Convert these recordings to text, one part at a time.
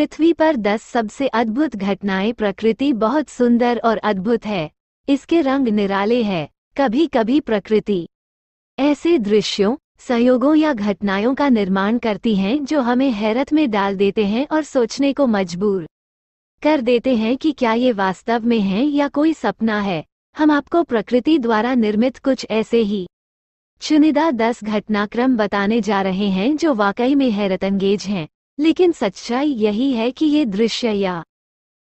पृथ्वी पर दस सबसे अद्भुत घटनाएं प्रकृति बहुत सुंदर और अद्भुत है इसके रंग निराले हैं कभी कभी प्रकृति ऐसे दृश्यों सहयोगों या घटनाओं का निर्माण करती हैं जो हमें हैरत में डाल देते हैं और सोचने को मजबूर कर देते हैं कि क्या ये वास्तव में है या कोई सपना है हम आपको प्रकृति द्वारा निर्मित कुछ ऐसे ही चुनिदा दस घटनाक्रम बताने जा रहे हैं जो वाकई में हैरतअंगेज हैं लेकिन सच्चाई यही है कि ये दृश्य या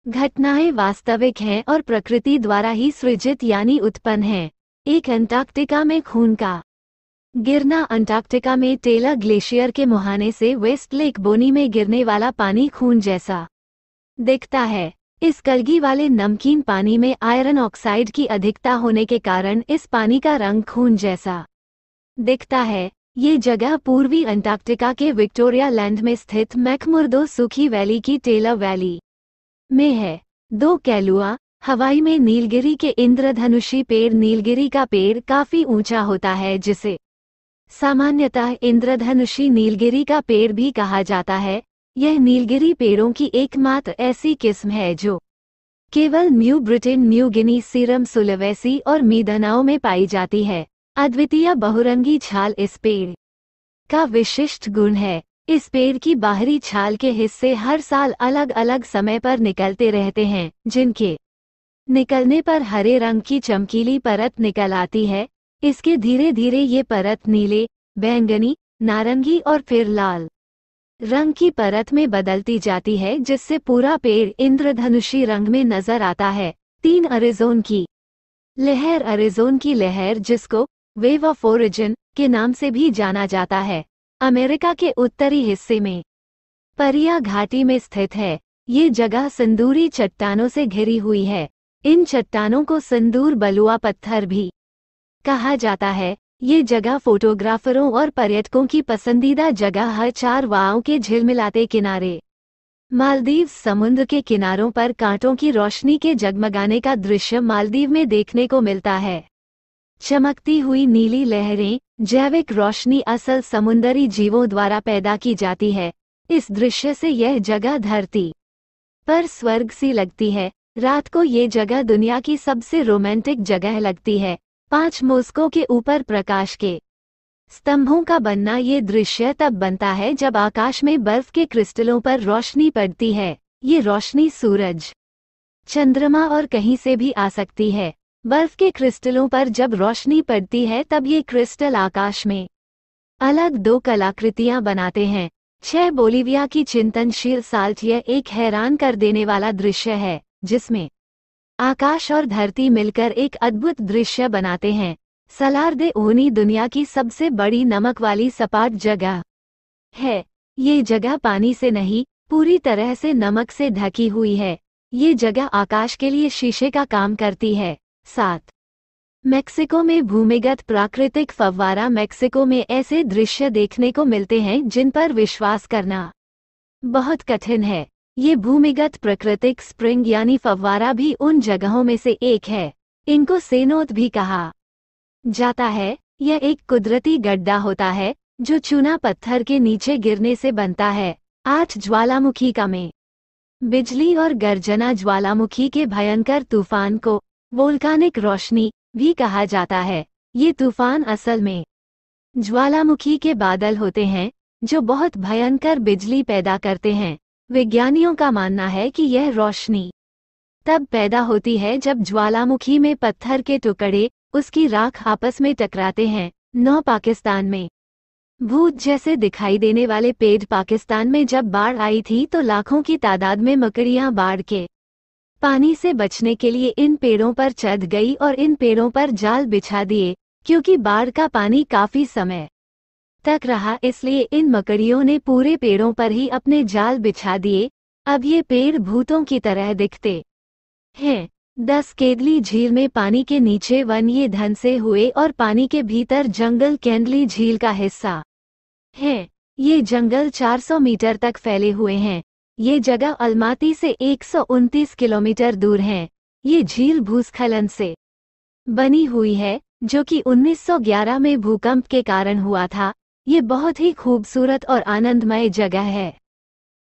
घटनाएं वास्तविक हैं और प्रकृति द्वारा ही सृजित यानी उत्पन्न हैं एक अंटार्कटिका में खून का गिरना अंटार्कटिका में टेला ग्लेशियर के मुहाने से वेस्ट लेक बोनी में गिरने वाला पानी खून जैसा दिखता है इस कलगी वाले नमकीन पानी में आयरन ऑक्साइड की अधिकता होने के कारण इस पानी का रंग खून जैसा दिखता है ये जगह पूर्वी अंटार्कटिका के विक्टोरिया लैंड में स्थित मैकमुर्दो सुखी वैली की टेलर वैली में है दो कैलुआ हवाई में नीलगिरी के इंद्रधनुषी पेड़ नीलगिरी का पेड़ काफी ऊंचा होता है जिसे सामान्यतः इंद्रधनुषी नीलगिरी का पेड़ भी कहा जाता है यह नीलगिरी पेड़ों की एकमात्र ऐसी किस्म है जो केवल New Britain New Guinea Seram Sulawesi और मीदनाओं में पाई जाती है अद्वितीय बहुरंगी छाल इस पेड़ का विशिष्ट गुण है इस पेड़ की बाहरी छाल के हिस्से हर साल अलग अलग समय पर निकलते रहते हैं जिनके निकलने पर हरे रंग की चमकीली परत निकल आती है इसके धीरे धीरे ये परत नीले बैंगनी नारंगी और फिर लाल रंग की परत में बदलती जाती है जिससे पूरा पेड़ इंद्रधनुषी रंग में नजर आता है तीन अरेजोन की लहर अरेजोन की लहर जिसको वेव ऑफ ओरिजिन के नाम से भी जाना जाता है अमेरिका के उत्तरी हिस्से में परिया घाटी में स्थित है ये जगह सिंदूरी चट्टानों से घिरी हुई है इन चट्टानों को सिंदूर बलुआ पत्थर भी कहा जाता है ये जगह फोटोग्राफरों और पर्यटकों की पसंदीदा जगह हर चार वाओं के झिलमिलाते किनारे मालदीव समुद्र के किनारों पर कांटों की रोशनी के जगमगाने का दृश्य मालदीव में देखने को मिलता है चमकती हुई नीली लहरें जैविक रोशनी असल समुंदरी जीवों द्वारा पैदा की जाती है इस दृश्य से यह जगह धरती पर स्वर्ग सी लगती है रात को ये जगह दुनिया की सबसे रोमांटिक जगह लगती है पांच मोस्को के ऊपर प्रकाश के स्तंभों का बनना ये दृश्य तब बनता है जब आकाश में बर्फ के क्रिस्टलों पर रोशनी पड़ती है ये रोशनी सूरज चंद्रमा और कहीं से भी आ सकती है बर्फ के क्रिस्टलों पर जब रोशनी पड़ती है तब ये क्रिस्टल आकाश में अलग दो कलाकृतियां बनाते हैं छह बोलिविया की चिंतनशील साल्ट यह एक हैरान कर देने वाला दृश्य है जिसमें आकाश और धरती मिलकर एक अद्भुत दृश्य बनाते हैं सलार दे ओनी दुनिया की सबसे बड़ी नमक वाली सपाट जगह है ये जगह पानी से नहीं पूरी तरह से नमक से ढकी हुई है ये जगह आकाश के लिए शीशे का काम करती है सात मेक्सिको में भूमिगत प्राकृतिक फव्वारा मेक्सिको में ऐसे दृश्य देखने को मिलते हैं जिन पर विश्वास करना बहुत कठिन है ये भूमिगत प्राकृतिक स्प्रिंग यानी फव्वारा भी उन जगहों में से एक है इनको सेनोत भी कहा जाता है यह एक कुदरती गड्ढा होता है जो चूना पत्थर के नीचे गिरने से बनता है आठ ज्वालामुखी का में बिजली और गर्जना ज्वालामुखी के भयंकर तूफान को वोल्कानिक रोशनी भी कहा जाता है ये तूफान असल में ज्वालामुखी के बादल होते हैं जो बहुत भयंकर बिजली पैदा करते हैं विज्ञानियों का मानना है कि यह रोशनी तब पैदा होती है जब ज्वालामुखी में पत्थर के टुकड़े उसकी राख आपस में टकराते हैं नौ पाकिस्तान में भूत जैसे दिखाई देने वाले पेड़ पाकिस्तान में जब बाढ़ आई थी तो लाखों की तादाद में मकड़ियां बाढ़ के पानी से बचने के लिए इन पेड़ों पर चढ़ गई और इन पेड़ों पर जाल बिछा दिए क्योंकि बाढ़ का पानी काफी समय तक रहा इसलिए इन मकड़ियों ने पूरे पेड़ों पर ही अपने जाल बिछा दिए अब ये पेड़ भूतों की तरह दिखते हैं दस केदली झील में पानी के नीचे वन ये धन से हुए और पानी के भीतर जंगल केंदली झील का हिस्सा है ये जंगल 400 मीटर तक फैले हुए हैं ये जगह अलमाती से एक किलोमीटर दूर है ये झील भूस्खलन से बनी हुई है जो कि 1911 में भूकंप के कारण हुआ था ये बहुत ही खूबसूरत और आनंदमय जगह है